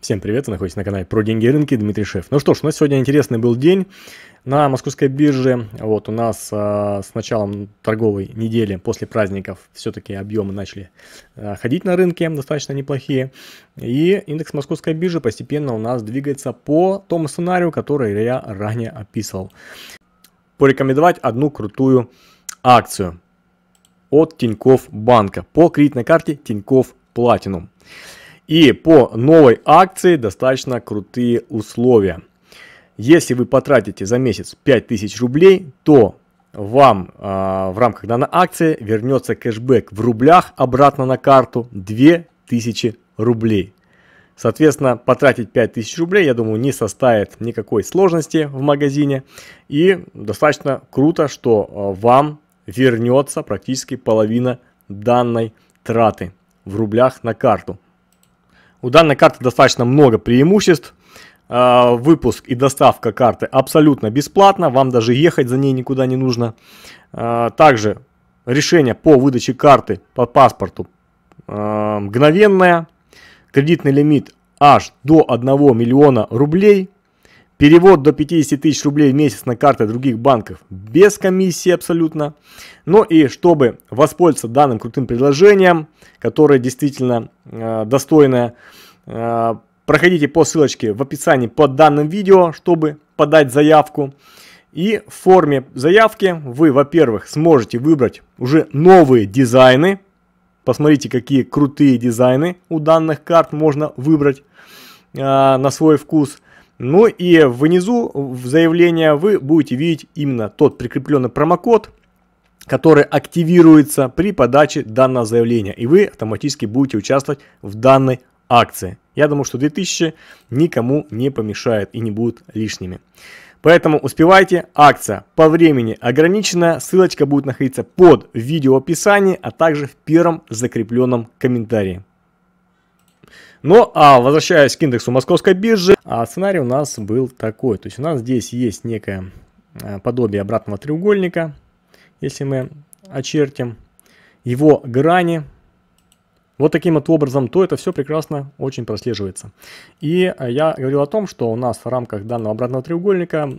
Всем привет, вы находитесь на канале про деньги и рынки, Дмитрий Шеф. Ну что ж, у нас сегодня интересный был день на московской бирже. Вот у нас а, с началом торговой недели после праздников все-таки объемы начали а, ходить на рынке, достаточно неплохие. И индекс московской биржи постепенно у нас двигается по тому сценарию, который я ранее описывал. Порекомендовать одну крутую акцию от Тинькофф банка по кредитной карте Тинькофф Platinum. И по новой акции достаточно крутые условия. Если вы потратите за месяц 5000 рублей, то вам э, в рамках данной акции вернется кэшбэк в рублях обратно на карту 2000 рублей. Соответственно, потратить 5000 рублей, я думаю, не составит никакой сложности в магазине. И достаточно круто, что а, вам вернется практически половина данной траты в рублях на карту. У данной карты достаточно много преимуществ. А, выпуск и доставка карты абсолютно бесплатно, вам даже ехать за ней никуда не нужно. А, также решение по выдаче карты по паспорту а, мгновенное. Кредитный лимит аж до 1 миллиона рублей – Перевод до 50 тысяч рублей в месяц на карты других банков без комиссии абсолютно. Ну и чтобы воспользоваться данным крутым предложением, которое действительно э, достойное, э, проходите по ссылочке в описании под данным видео, чтобы подать заявку. И в форме заявки вы, во-первых, сможете выбрать уже новые дизайны. Посмотрите, какие крутые дизайны у данных карт можно выбрать э, на свой вкус – ну и внизу в заявление вы будете видеть именно тот прикрепленный промокод, который активируется при подаче данного заявления. И вы автоматически будете участвовать в данной акции. Я думаю, что 2000 никому не помешает и не будут лишними. Поэтому успевайте, акция по времени ограничена, ссылочка будет находиться под видео описании, а также в первом закрепленном комментарии. Но а, возвращаясь к индексу московской биржи, а сценарий у нас был такой. То есть у нас здесь есть некое э, подобие обратного треугольника. Если мы очертим его грани вот таким вот образом, то это все прекрасно очень прослеживается. И э, я говорил о том, что у нас в рамках данного обратного треугольника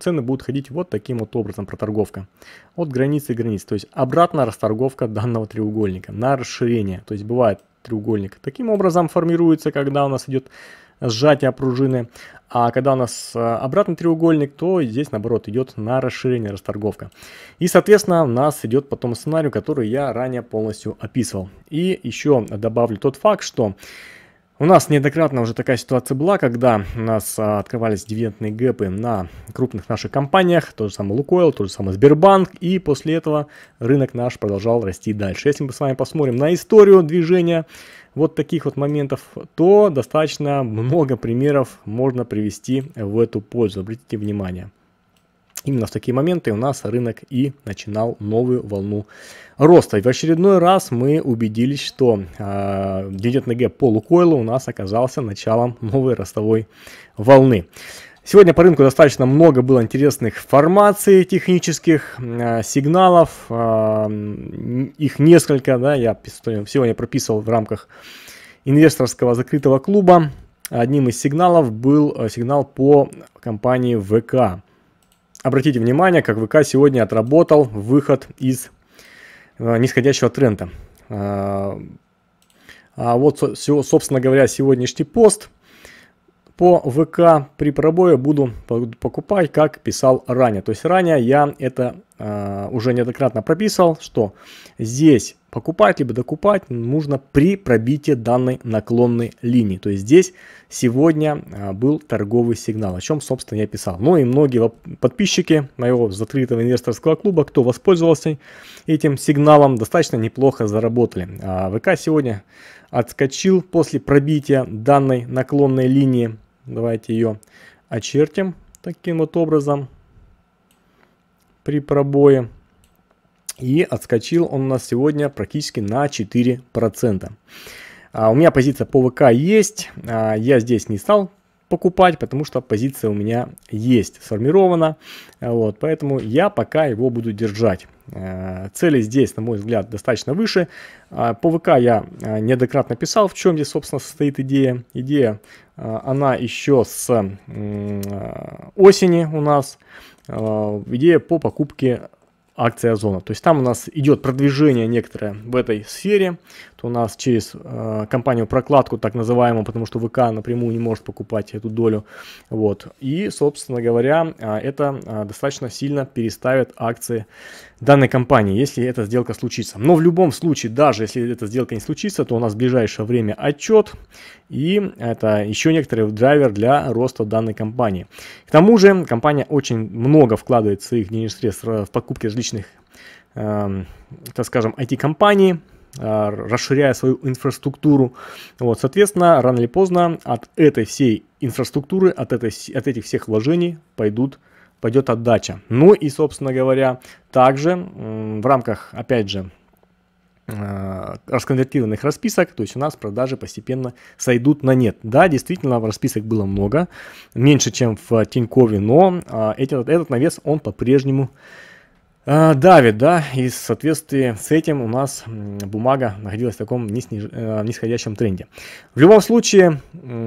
цены будут ходить вот таким вот образом, проторговка. От границы к границе, то есть обратная расторговка данного треугольника на расширение. То есть бывает треугольник. Таким образом формируется, когда у нас идет сжатие пружины, а когда у нас э, обратный треугольник, то здесь наоборот идет на расширение расторговка. И соответственно у нас идет потом сценарий, который я ранее полностью описывал. И еще добавлю тот факт, что у нас неоднократно уже такая ситуация была, когда у нас а, открывались дивидендные гэпы на крупных наших компаниях, тот же самый Лукойл, тот же самый Сбербанк, и после этого рынок наш продолжал расти дальше. Если мы с вами посмотрим на историю движения вот таких вот моментов, то достаточно много примеров можно привести в эту пользу, обратите внимание. Именно в такие моменты у нас рынок и начинал новую волну роста. И в очередной раз мы убедились, что э, дивидендный гэп по у нас оказался началом новой ростовой волны. Сегодня по рынку достаточно много было интересных формаций, технических э, сигналов. Э, их несколько, да, я сегодня прописывал в рамках инвесторского закрытого клуба. Одним из сигналов был э, сигнал по компании ВК. Обратите внимание, как ВК сегодня отработал выход из э, нисходящего тренда. Э, а вот, собственно говоря, сегодняшний пост по ВК при пробое буду покупать, как писал ранее. То есть ранее я это э, уже неоднократно прописал, что здесь покупать либо докупать нужно при пробитии данной наклонной линии. То есть здесь сегодня а, был торговый сигнал, о чем, собственно, я писал. Ну и многие подписчики моего закрытого инвесторского клуба, кто воспользовался этим сигналом, достаточно неплохо заработали. А ВК сегодня отскочил после пробития данной наклонной линии. Давайте ее очертим таким вот образом при пробое. И отскочил он у нас сегодня практически на 4%. А у меня позиция по ВК есть. А я здесь не стал покупать, потому что позиция у меня есть, сформирована. Вот, поэтому я пока его буду держать. А, цели здесь, на мой взгляд, достаточно выше. А, по ВК я а, неоднократно писал, в чем здесь, собственно, состоит идея. Идея, она еще с осени у нас. Идея по покупке акция «Озона». То есть там у нас идет продвижение некоторое в этой сфере, у нас через э, компанию прокладку, так называемую, потому что ВК напрямую не может покупать эту долю. Вот. И, собственно говоря, э, это э, достаточно сильно переставит акции данной компании, если эта сделка случится. Но в любом случае, даже если эта сделка не случится, то у нас в ближайшее время отчет, и это еще некоторый драйвер для роста данной компании. К тому же, компания очень много вкладывает своих денежных средств в покупки различных, э, так скажем, IT-компаний, а, расширяя свою инфраструктуру. Вот, соответственно, рано или поздно от этой всей инфраструктуры, от, этой, от этих всех вложений пойдут пойдет отдача. Ну и, собственно говоря, также в рамках, опять же, а, расконвертированных расписок, то есть у нас продажи постепенно сойдут на нет. Да, действительно, расписок было много, меньше, чем в Тинькове, но а, этот, этот навес, он по-прежнему а, давит, да, и в соответствии с этим у нас бумага находилась в таком нисниж... Э, нисходящем тренде. В любом случае,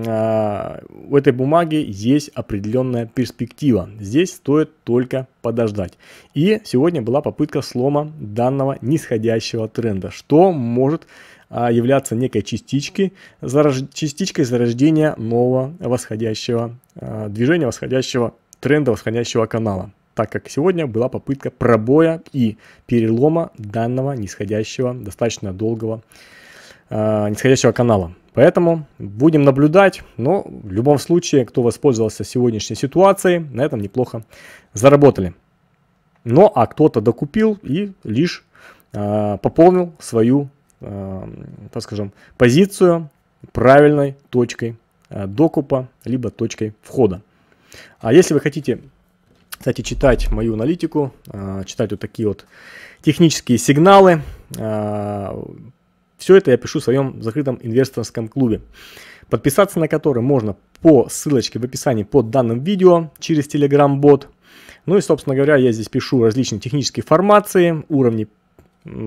а, у этой бумаги есть определенная перспектива. Здесь стоит только подождать. И сегодня была попытка слома данного нисходящего тренда, что может а, являться некой частичкой, зарож... частичкой зарождения нового восходящего движения, восходящего тренда, восходящего канала так как сегодня была попытка пробоя и перелома данного нисходящего, достаточно долгого э, нисходящего канала. Поэтому будем наблюдать, но в любом случае, кто воспользовался сегодняшней ситуацией, на этом неплохо заработали. Но а кто-то докупил и лишь э, пополнил свою, э, так скажем, позицию правильной точкой э, докупа, либо точкой входа. А если вы хотите кстати, читать мою аналитику, а, читать вот такие вот технические сигналы. А, Все это я пишу в своем закрытом инвесторском клубе, подписаться на который можно по ссылочке в описании под данным видео через Telegram-бот. Ну и, собственно говоря, я здесь пишу различные технические формации, уровни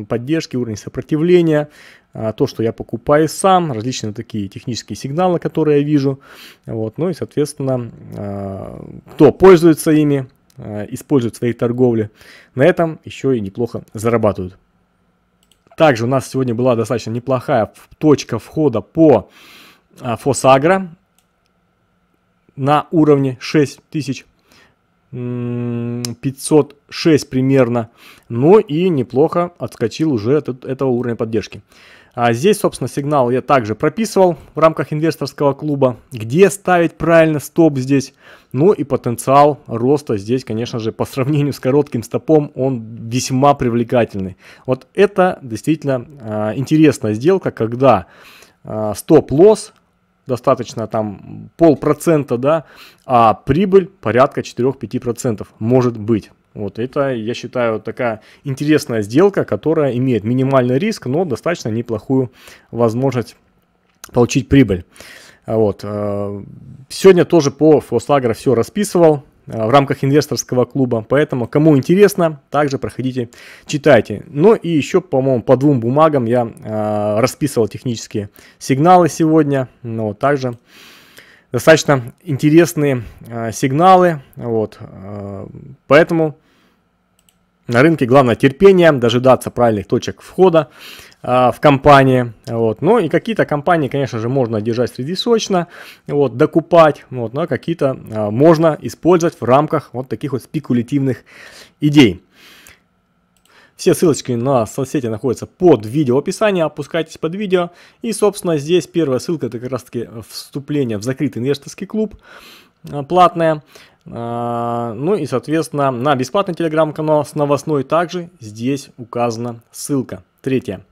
поддержки, уровни сопротивления, а, то, что я покупаю сам, различные такие технические сигналы, которые я вижу. Вот, ну и, соответственно, кто пользуется ими, Э, используют в своей торговле, на этом еще и неплохо зарабатывают. Также у нас сегодня была достаточно неплохая точка входа по э, Фосагра на уровне 6000 506 примерно, но ну и неплохо отскочил уже от этого уровня поддержки. А здесь, собственно, сигнал я также прописывал в рамках инвесторского клуба. Где ставить правильно стоп здесь? Ну и потенциал роста здесь, конечно же, по сравнению с коротким стопом, он весьма привлекательный. Вот это действительно а, интересная сделка, когда а, стоп-лосс достаточно там полпроцента, да, а прибыль порядка 4-5% может быть. Вот это, я считаю, такая интересная сделка, которая имеет минимальный риск, но достаточно неплохую возможность получить прибыль. А вот. Э, сегодня тоже по Фосагра все расписывал э, в рамках инвесторского клуба, поэтому кому интересно, также проходите, читайте. Ну и еще, по-моему, по двум бумагам я э, расписывал технические сигналы сегодня, но также достаточно интересные э, сигналы. Вот, э, поэтому на рынке главное терпение, дожидаться правильных точек входа э, в компании. Вот. Ну и какие-то компании, конечно же, можно держать среднесрочно, вот, докупать, вот, но какие-то э, можно использовать в рамках вот таких вот спекулятивных идей. Все ссылочки на соцсети находятся под видео описании, опускайтесь под видео. И, собственно, здесь первая ссылка, это как раз таки вступление в закрытый инвесторский клуб, э, платное. Э, ну и, соответственно, на бесплатный телеграм-канал с новостной также здесь указана ссылка. Третья.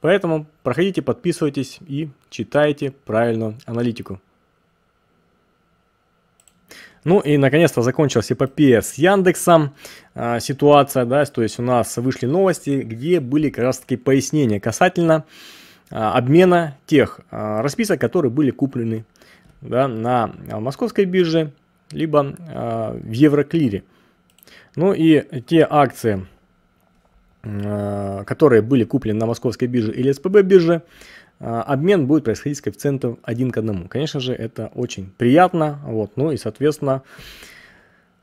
Поэтому проходите, подписывайтесь и читайте правильную аналитику. Ну и наконец-то закончилась эпопея с Яндексом э, ситуация, да, то есть у нас вышли новости, где были как раз таки пояснения касательно э, обмена тех э, расписок, которые были куплены да, на московской бирже, либо э, в Евроклире. Ну и те акции, э, которые были куплены на московской бирже или СПБ бирже, а, обмен будет происходить с коэффициентом 1 к 1. Конечно же, это очень приятно. Вот, ну и, соответственно,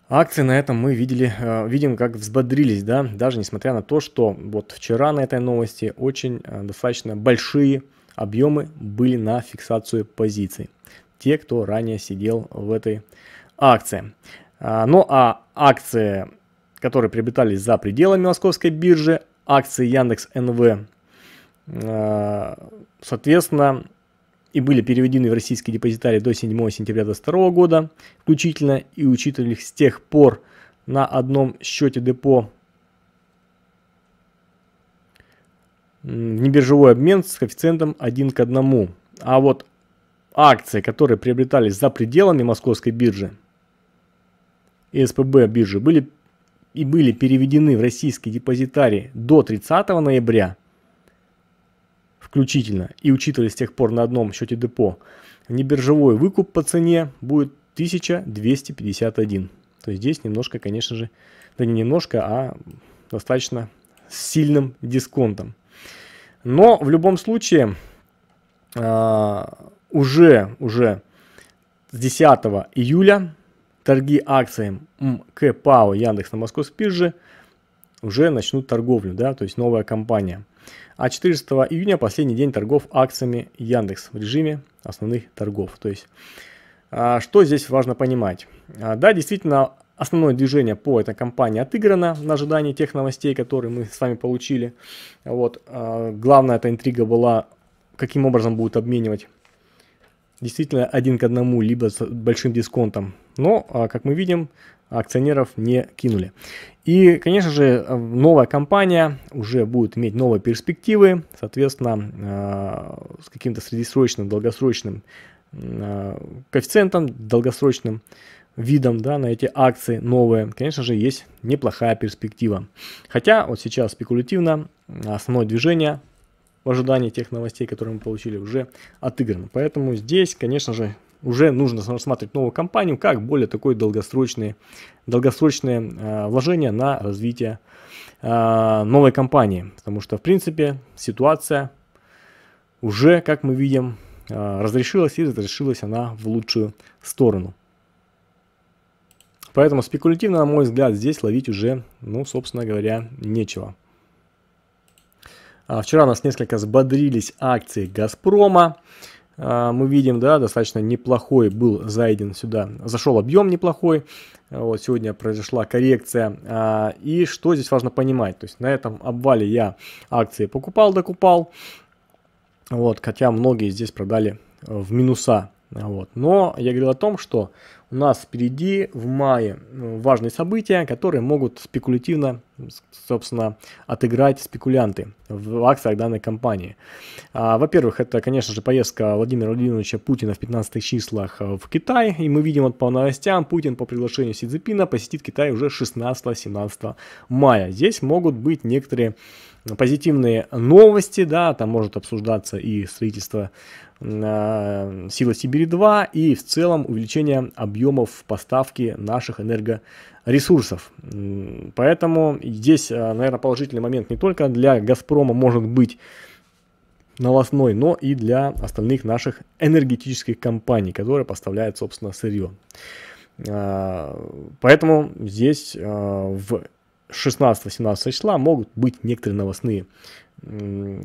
акции на этом мы видели, а, видим, как взбодрились, да, даже несмотря на то, что вот вчера на этой новости очень а, достаточно большие объемы были на фиксацию позиций. Те, кто ранее сидел в этой акции. Ну а акции, которые приобретались за пределами московской биржи, акции Яндекс НВ Э, соответственно, и были переведены в российские депозитарии до 7 сентября 2022 года включительно и учитывались с тех пор на одном счете депо небиржевой обмен с коэффициентом 1 к 1. А вот акции, которые приобретались за пределами московской биржи и СПБ биржи, были и были переведены в российские депозитарии до 30 ноября включительно и учитывали с тех пор на одном счете депо, небиржевой выкуп по цене будет 1251. То есть здесь немножко, конечно же, да не немножко, а достаточно с сильным дисконтом. Но в любом случае а, уже, уже с 10 июля торги акциями МК ПАО Яндекс на московской бирже уже начнут торговлю, да, то есть новая компания. А 14 июня последний день торгов акциями Яндекс в режиме основных торгов. То есть, а, что здесь важно понимать? А, да, действительно, основное движение по этой компании отыграно на ожидании тех новостей, которые мы с вами получили. Вот. А, главная эта интрига была, каким образом будут обменивать действительно один к одному, либо с большим дисконтом. Но, а, как мы видим, акционеров не кинули. И, конечно же, э, новая компания уже будет иметь новые перспективы, соответственно, а, с каким-то среднесрочным, долгосрочным а, коэффициентом, долгосрочным видом да, на эти акции новые, конечно же, есть неплохая перспектива. Хотя вот сейчас спекулятивно основное движение в ожидании тех новостей, которые мы получили, уже отыграны. Поэтому здесь, конечно же, уже нужно рассматривать новую компанию как более такое долгосрочное, долгосрочное э, вложение на развитие э, новой компании. Потому что, в принципе, ситуация уже, как мы видим, э, разрешилась и разрешилась она в лучшую сторону. Поэтому спекулятивно, на мой взгляд, здесь ловить уже, ну, собственно говоря, нечего. А, вчера у нас несколько сбодрились акции «Газпрома». А, мы видим, да, достаточно неплохой был зайден сюда, зашел объем неплохой. Вот сегодня произошла коррекция. А, и что здесь важно понимать? То есть на этом обвале я акции покупал, докупал. Вот, хотя многие здесь продали э, в минуса. Вот. Но я говорил о том, что у нас впереди в мае важные события, которые могут спекулятивно собственно, отыграть спекулянты в акциях данной компании. А, во-первых, это, конечно же, поездка Владимира Владимировича Путина в 15 числах э, в Китай. И мы видим вот по новостям, Путин по приглашению Си Цзипина посетит Китай уже 16-17 мая. Здесь могут быть некоторые позитивные новости, да, там может обсуждаться и строительство э, Сила Сибири-2 и в целом увеличение объемов поставки наших энерго ресурсов. Поэтому здесь, а, наверное, положительный момент не только для «Газпрома» может быть новостной, но и для остальных наших энергетических компаний, которые поставляют, собственно, сырье. А, поэтому здесь а, в 16-18 числа могут быть некоторые новостные,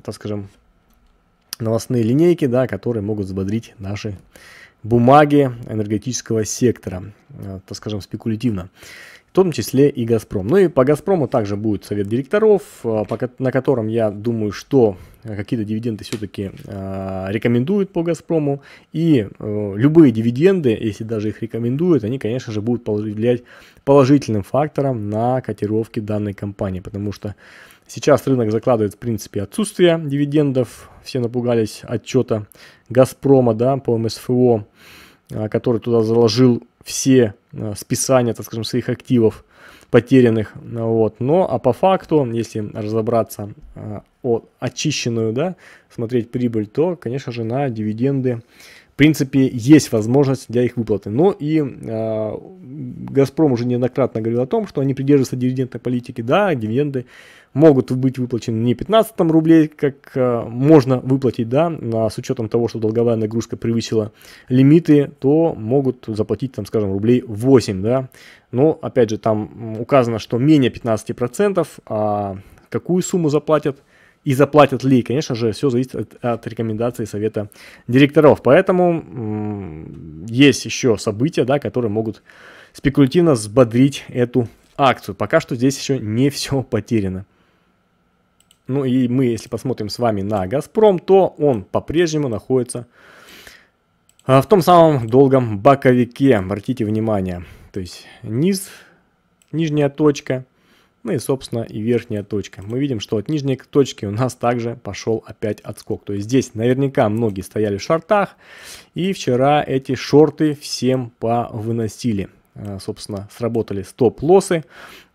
так скажем, новостные линейки, да, которые могут взбодрить наши бумаги энергетического сектора, так скажем, спекулятивно в том числе и «Газпром». Ну и по «Газпрому» также будет совет директоров, э, на котором, я думаю, что э, какие-то дивиденды все-таки э, рекомендуют по «Газпрому». И любые дивиденды, если даже их рекомендуют, они, конечно же, будут влиять положительным фактором на котировки данной компании, потому что Сейчас рынок закладывает, в принципе, отсутствие дивидендов. Все напугались отчета «Газпрома» да, по МСФО, который туда заложил все э, списания, так скажем, своих активов потерянных, э, вот, но, а по факту, если разобраться э, о, очищенную, да, смотреть прибыль, то, конечно же, на дивиденды в принципе, есть возможность для их выплаты. Но и э, «Газпром» уже неоднократно говорил о том, что они придерживаются дивидендной политики. Да, дивиденды могут быть выплачены не 15 рублей, как э, можно выплатить, да, а с учетом того, что долговая нагрузка превысила лимиты, то могут заплатить, там, скажем, рублей 8, да. Но, опять же, там указано, что менее 15%, а какую сумму заплатят – и заплатят ли. Конечно же, все зависит от, от рекомендаций совета директоров. Поэтому есть еще события, да, которые могут спекулятивно взбодрить эту акцию. Пока что здесь еще не все потеряно. Ну и мы, если посмотрим с вами на Газпром, то он по-прежнему находится а, в том самом долгом боковике. Обратите внимание, то есть низ, нижняя точка – ну и, собственно, и верхняя точка. Мы видим, что от нижней точки у нас также пошел опять отскок. То есть здесь наверняка многие стояли в шортах. И вчера эти шорты всем повыносили. А, собственно, сработали стоп-лоссы.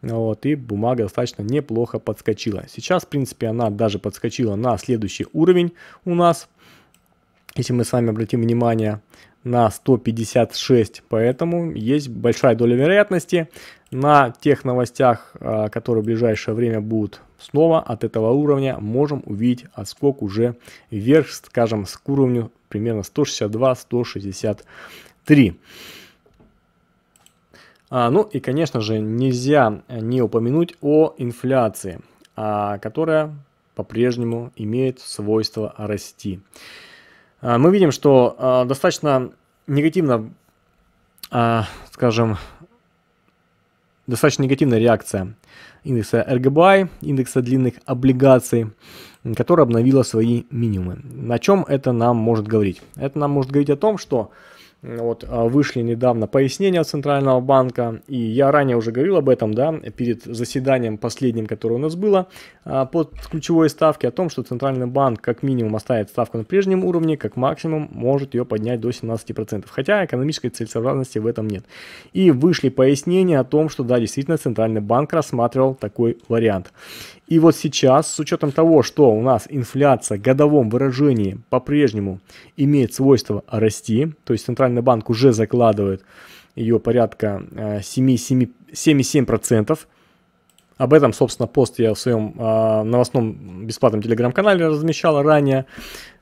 Вот, и бумага достаточно неплохо подскочила. Сейчас, в принципе, она даже подскочила на следующий уровень у нас если мы с вами обратим внимание, на 156, поэтому есть большая доля вероятности на тех новостях, а, которые в ближайшее время будут снова от этого уровня, можем увидеть отскок уже вверх, скажем, с к уровню примерно 162-163. А, ну и, конечно же, нельзя не упомянуть о инфляции, а, которая по-прежнему имеет свойство расти. А, мы видим, что а, достаточно негативно, а, скажем, достаточно негативная реакция индекса RGBI, индекса длинных облигаций, которая обновила свои минимумы. На чем это нам может говорить? Это нам может говорить о том, что вот вышли недавно пояснения от Центрального банка, и я ранее уже говорил об этом, да, перед заседанием последним, которое у нас было, а, под ключевой ставки о том, что Центральный банк как минимум оставит ставку на прежнем уровне, как максимум может ее поднять до 17%, хотя экономической целесообразности в этом нет. И вышли пояснения о том, что да, действительно Центральный банк рассматривал такой вариант. И вот сейчас, с учетом того, что у нас инфляция в годовом выражении по-прежнему имеет свойство расти, то есть Центральный банк уже закладывает ее порядка 7,7%, а, об этом, собственно, пост я в своем э, новостном бесплатном телеграм-канале размещал ранее.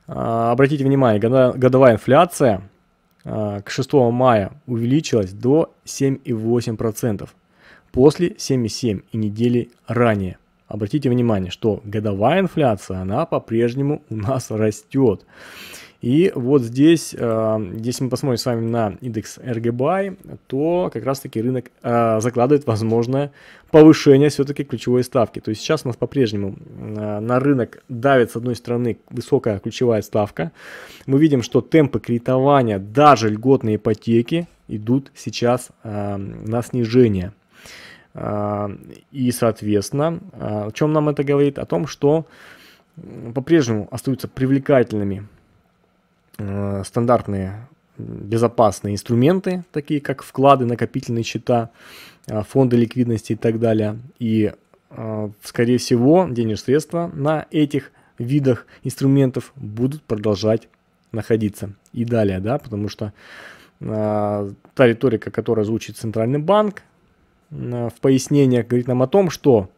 Э, обратите внимание, годовая инфляция э, к 6 мая увеличилась до 7,8%, после 7,7% и недели ранее. Обратите внимание, что годовая инфляция, она по-прежнему у нас растет. И вот здесь, э, если мы посмотрим с вами на индекс RGBI, то как раз-таки рынок э, закладывает возможное повышение все-таки ключевой ставки. То есть сейчас у нас по-прежнему э, на рынок давит, с одной стороны, высокая ключевая ставка. Мы видим, что темпы кредитования, даже льготные ипотеки идут сейчас на снижение. И, соответственно, о чем нам это говорит? О том, что по-прежнему остаются привлекательными Э, стандартные безопасные инструменты, такие как вклады, накопительные счета, э, фонды ликвидности и так далее. И, э, скорее всего, денежные средства на этих видах инструментов будут продолжать находиться и далее, да, потому что та риторика, которая звучит Центральный банк в пояснениях, говорит нам о том, что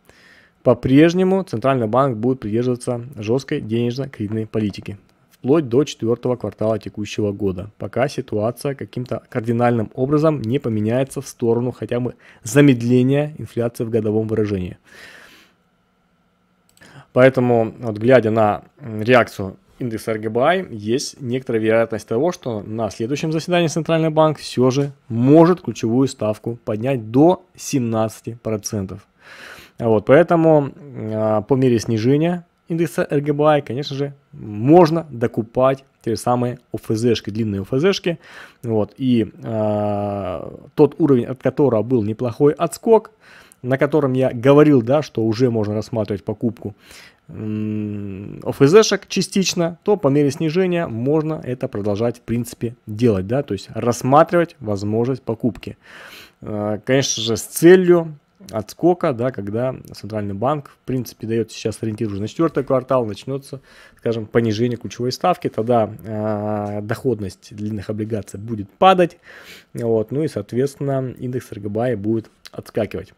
по-прежнему Центральный банк будет придерживаться жесткой денежно-кредитной политики вплоть до четвертого квартала текущего года, пока ситуация каким-то кардинальным образом не поменяется в сторону хотя бы замедления инфляции в годовом выражении. Поэтому, вот, глядя на реакцию индекса РГБА, есть некоторая вероятность того, что на следующем заседании Центральный банк все же может ключевую ставку поднять до 17%. Вот, поэтому э, по мере снижения индекса RGBI, конечно же, можно докупать те же самые ОФЗшки, длинные ОФЗшки. Вот, и э, тот уровень, от которого был неплохой отскок, на котором я говорил, да, что уже можно рассматривать покупку ОФЗшек частично, то по мере снижения можно это продолжать в принципе делать, да, то есть рассматривать возможность покупки. А, конечно же, с целью отскока, да, когда Центральный банк, в принципе, дает сейчас ориентир уже на четвертый квартал, начнется, скажем, понижение ключевой ставки, тогда э, доходность длинных облигаций будет падать, вот, ну и, соответственно, индекс РГБА будет отскакивать.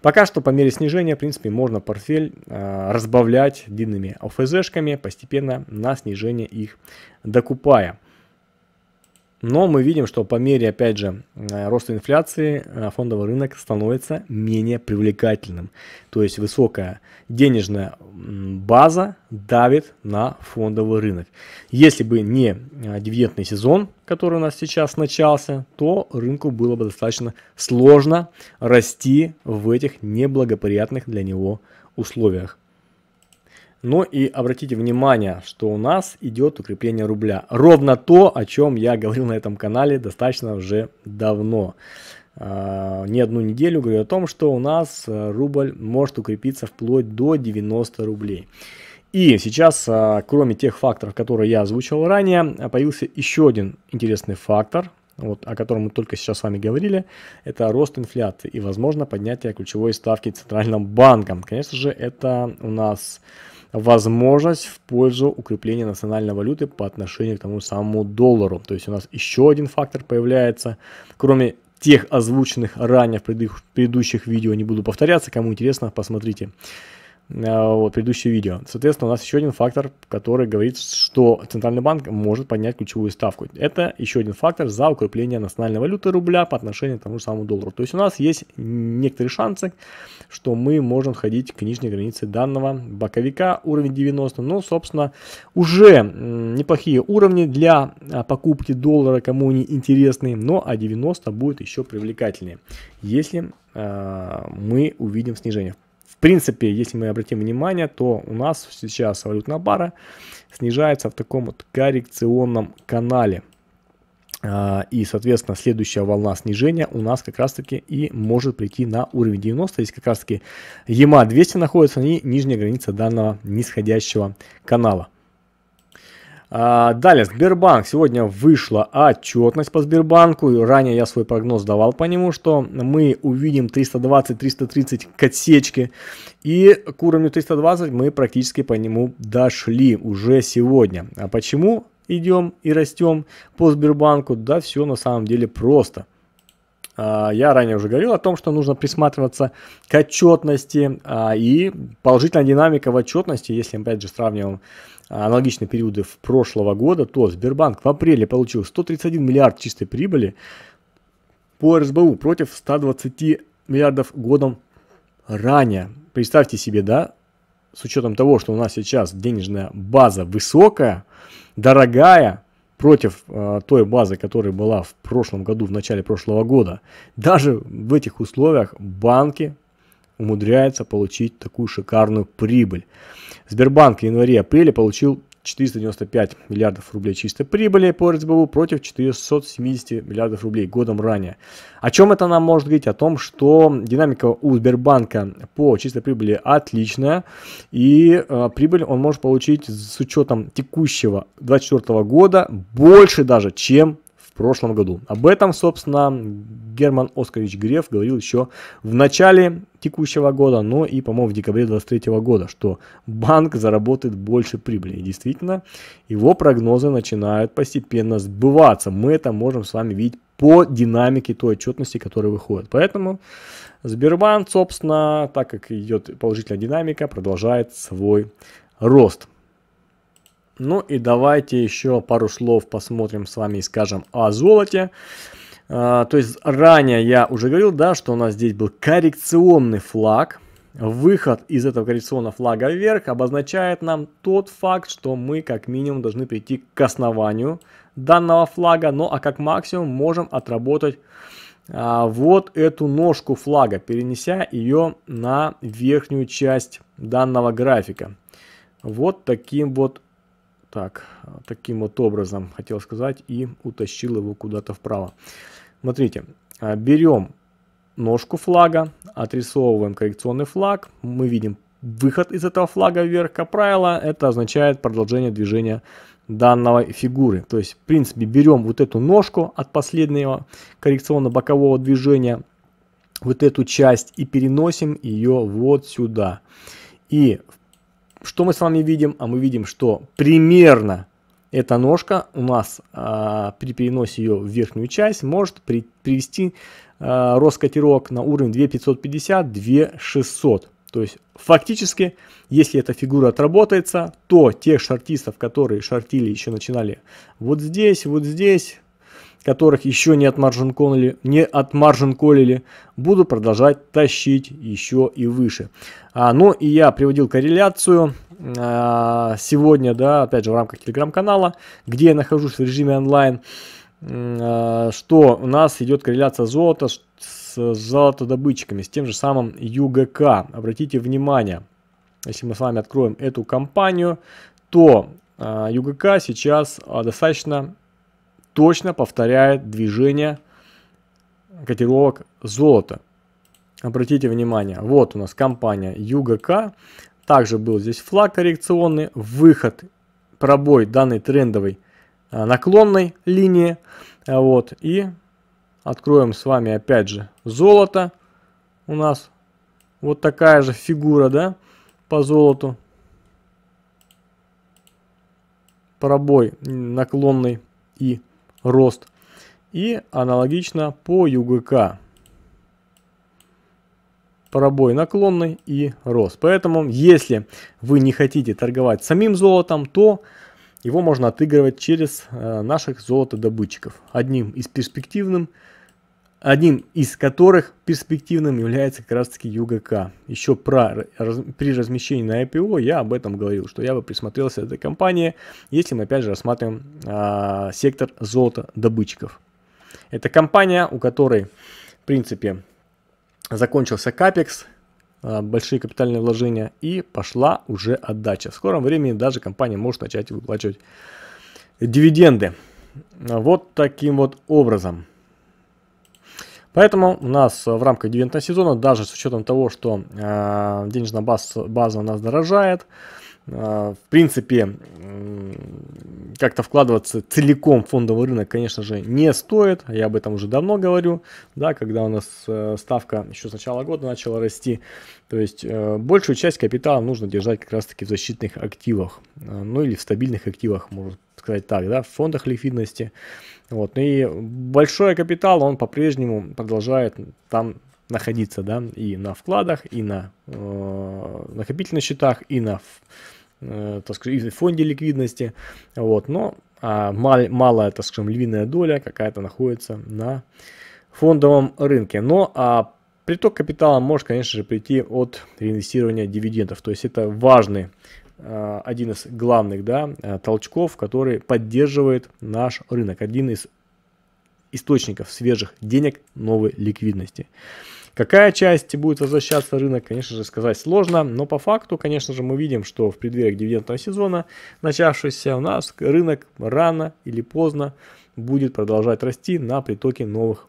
Пока что по мере снижения, в принципе, можно портфель э, разбавлять длинными ОФЗшками, постепенно на снижение их докупая. Но мы видим, что по мере, опять же, э, роста инфляции э, фондовый рынок становится менее привлекательным. То есть высокая денежная база давит на фондовый рынок. Если бы не э, дивидендный сезон, который у нас сейчас начался, то рынку было бы достаточно сложно расти в этих неблагоприятных для него условиях. Но и обратите внимание, что у нас идет укрепление рубля. Ровно то, о чем я говорил на этом канале достаточно уже давно. А, не одну неделю говорю о том, что у нас э, рубль может укрепиться вплоть до 90 рублей. И сейчас, а, кроме тех факторов, которые я озвучивал ранее, появился еще один интересный фактор, вот, о котором мы только сейчас с вами говорили, это рост инфляции и, возможно, поднятие ключевой ставки Центральным банком. Конечно же, это у нас возможность в пользу укрепления национальной валюты по отношению к тому самому доллару. То есть у нас еще один фактор появляется, кроме тех озвученных ранее в предыдущих видео, не буду повторяться, кому интересно, посмотрите. Э, вот, предыдущее видео. Соответственно, у нас еще один фактор, который говорит, что Центральный банк может поднять ключевую ставку. Это еще один фактор за укрепление национальной валюты рубля по отношению к тому же самому доллару. То есть у нас есть некоторые шансы, что мы можем ходить к нижней границе данного боковика, уровень 90. Ну, собственно, уже неплохие уровни для а, покупки доллара, кому они интересны, но а 90 будет еще привлекательнее, если э, мы увидим снижение. В принципе, если мы обратим внимание, то у нас сейчас валютная пара снижается в таком вот коррекционном канале. А, и, соответственно, следующая волна снижения у нас как раз-таки и может прийти на уровень 90. Здесь как раз-таки EMA 200 находится и нижняя граница данного нисходящего канала. А, далее, Сбербанк. Сегодня вышла отчетность по Сбербанку. Ранее я свой прогноз давал по нему, что мы увидим 320-330 к отсечке. И к уровню 320 мы практически по нему дошли уже сегодня. А почему идем и растем по Сбербанку? Да все на самом деле просто. А, я ранее уже говорил о том, что нужно присматриваться к отчетности а, и положительная динамика в отчетности, если опять же сравниваем а, аналогичные периоды в прошлого года, то Сбербанк в апреле получил 131 миллиард чистой прибыли по РСБУ против 120 миллиардов годом ранее. Представьте себе, да, с учетом того, что у нас сейчас денежная база высокая, дорогая, против э, той базы, которая была в прошлом году, в начале прошлого года. Даже в этих условиях банки умудряются получить такую шикарную прибыль. Сбербанк в январе-апреле получил 495 миллиардов рублей чистой прибыли по РСБУ против 470 миллиардов рублей годом ранее. О чем это нам может говорить? О том, что динамика у Сбербанка по чистой прибыли отличная, и э, прибыль он может получить с учетом текущего 2024 года больше даже, чем прошлом году. Об этом, собственно, Герман Оскарович Греф говорил еще в начале текущего года, но ну и, по-моему, в декабре 2023 года, что банк заработает больше прибыли. И действительно, его прогнозы начинают постепенно сбываться. Мы это можем с вами видеть по динамике той отчетности, которая выходит. Поэтому Сбербанк, собственно, так как идет положительная динамика, продолжает свой рост. Ну и давайте еще пару слов посмотрим с вами и скажем о золоте. А, то есть ранее я уже говорил, да, что у нас здесь был коррекционный флаг. Выход из этого коррекционного флага вверх обозначает нам тот факт, что мы как минимум должны прийти к основанию данного флага, но ну, а как максимум можем отработать а, вот эту ножку флага, перенеся ее на верхнюю часть данного графика. Вот таким вот так, таким вот образом, хотел сказать, и утащил его куда-то вправо. Смотрите, а, берем ножку флага, отрисовываем коррекционный флаг, мы видим выход из этого флага вверх, как правило, это означает продолжение движения данной фигуры. То есть, в принципе, берем вот эту ножку от последнего коррекционно-бокового движения, вот эту часть и переносим ее вот сюда. И, в что мы с вами видим? А мы видим, что примерно эта ножка у нас а, при переносе ее в верхнюю часть может при, привести а, рост котировок на уровень 2550, 2600. То есть фактически, если эта фигура отработается, то тех шортистов, которые шартили еще начинали вот здесь, вот здесь, которых еще не отмаржинколили, не отмаржинколили, буду продолжать тащить еще и выше. А, ну и я приводил корреляцию а, сегодня, да, опять же в рамках телеграм-канала, где я нахожусь в режиме онлайн, а, что у нас идет корреляция золота с золотодобытчиками, с тем же самым ЮГК. Обратите внимание, если мы с вами откроем эту компанию, то а, ЮГК сейчас а, достаточно точно повторяет движение котировок золота. Обратите внимание, вот у нас компания ЮГК, также был здесь флаг коррекционный, выход, пробой данной трендовой а, наклонной линии. А, вот, и откроем с вами опять же золото. У нас вот такая же фигура, да, по золоту. Пробой наклонный и рост. И аналогично по ЮГК. Пробой наклонный и рост. Поэтому, если вы не хотите торговать самим золотом, то его можно отыгрывать через э, наших золотодобытчиков. Одним из перспективных один из которых перспективным является как раз таки ЮГК. Еще про, раз, при размещении на IPO я об этом говорил, что я бы присмотрелся этой компании, если мы опять же рассматриваем а, сектор золотодобытчиков. Это компания, у которой, в принципе, закончился капекс, а, большие капитальные вложения и пошла уже отдача. В скором времени даже компания может начать выплачивать дивиденды. Вот таким вот образом. Поэтому у нас э, в рамках дивидендного сезона, даже с учетом того, что э, денежная база, база у нас дорожает, э, в принципе, э, как-то вкладываться целиком в фондовый рынок, конечно же, не стоит. Я об этом уже давно говорю, да, когда у нас э, ставка еще с начала года начала расти. То есть э, большую часть капитала нужно держать как раз-таки в защитных активах, э, ну или в стабильных активах, можно сказать так, да, в фондах ликвидности, вот. И большой капитал, он по-прежнему продолжает там находиться, да, и на вкладах, и на э, накопительных счетах, и на э, так скажем, и в фонде ликвидности, вот, но а мал, малая, так скажем, львиная доля какая-то находится на фондовом рынке. Но а приток капитала может, конечно же, прийти от реинвестирования дивидендов, то есть это важный Э, один из главных да, э, толчков, который поддерживает наш рынок, один из источников свежих денег новой ликвидности. Какая часть будет возвращаться рынок, конечно же, сказать сложно, но по факту, конечно же, мы видим, что в преддверии дивидендного сезона, начавшийся у нас, рынок рано или поздно будет продолжать расти на притоке новых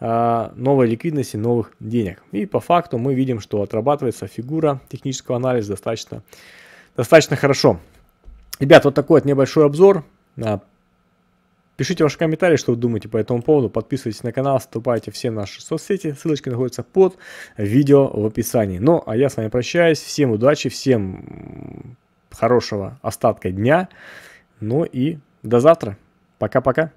э, новой ликвидности, новых денег. И по факту мы видим, что отрабатывается фигура технического анализа достаточно достаточно хорошо. Ребят, вот такой вот небольшой обзор. Пишите ваши комментарии, что вы думаете по этому поводу. Подписывайтесь на канал, вступайте в все наши соцсети. Ссылочки находятся под видео в описании. Ну, а я с вами прощаюсь. Всем удачи, всем хорошего остатка дня. Ну и до завтра. Пока-пока.